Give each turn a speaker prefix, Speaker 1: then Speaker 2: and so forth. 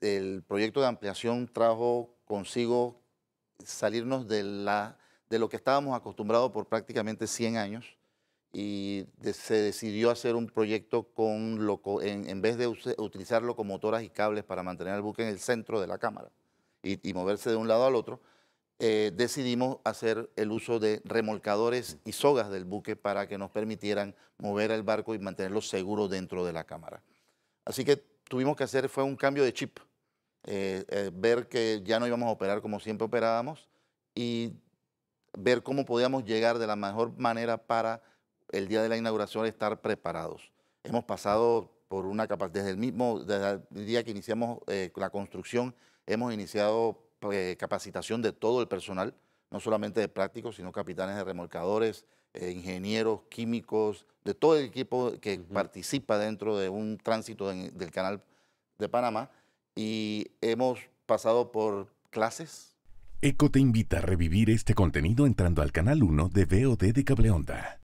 Speaker 1: el proyecto de ampliación trajo consigo salirnos de, la, de lo que estábamos acostumbrados por prácticamente 100 años y se decidió hacer un proyecto con en, vez de utilizarlo utilizar locomotoras y cables para mantener el buque en el centro de la cámara y, moverse de un lado al otro, eh, decidimos hacer el uso de remolcadores y sogas del buque para que nos permitieran mover el barco y mantenerlo seguro dentro de la cámara. Así que tuvimos que hacer fue un cambio de chip eh, eh, ver que ya no íbamos a operar como siempre operábamos y ver cómo podíamos llegar de la mejor manera para el día de la inauguración estar preparados. Hemos pasado por una capacidad, desde el mismo desde el día que iniciamos eh, la construcción, hemos iniciado capacitación de todo el personal, no solamente de prácticos, sino capitanes de remolcadores, ingenieros, químicos, de todo el equipo que participa dentro de un tránsito del canal de Panamá y hemos pasado por clases.
Speaker 2: ECO te invita a revivir este contenido entrando al canal 1 de VOD de Cableonda.